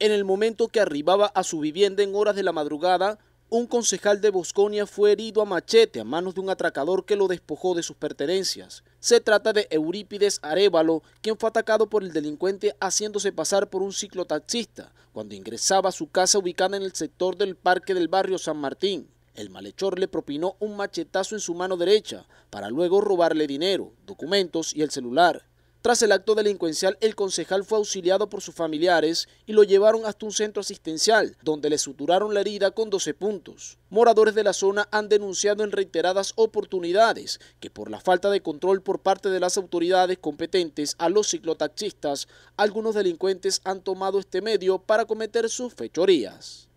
En el momento que arribaba a su vivienda en horas de la madrugada, un concejal de Bosconia fue herido a machete a manos de un atracador que lo despojó de sus pertenencias. Se trata de Eurípides Arevalo, quien fue atacado por el delincuente haciéndose pasar por un ciclotaxista cuando ingresaba a su casa ubicada en el sector del parque del barrio San Martín. El malhechor le propinó un machetazo en su mano derecha para luego robarle dinero, documentos y el celular. Tras el acto delincuencial, el concejal fue auxiliado por sus familiares y lo llevaron hasta un centro asistencial, donde le suturaron la herida con 12 puntos. Moradores de la zona han denunciado en reiteradas oportunidades que por la falta de control por parte de las autoridades competentes a los ciclotaxistas, algunos delincuentes han tomado este medio para cometer sus fechorías.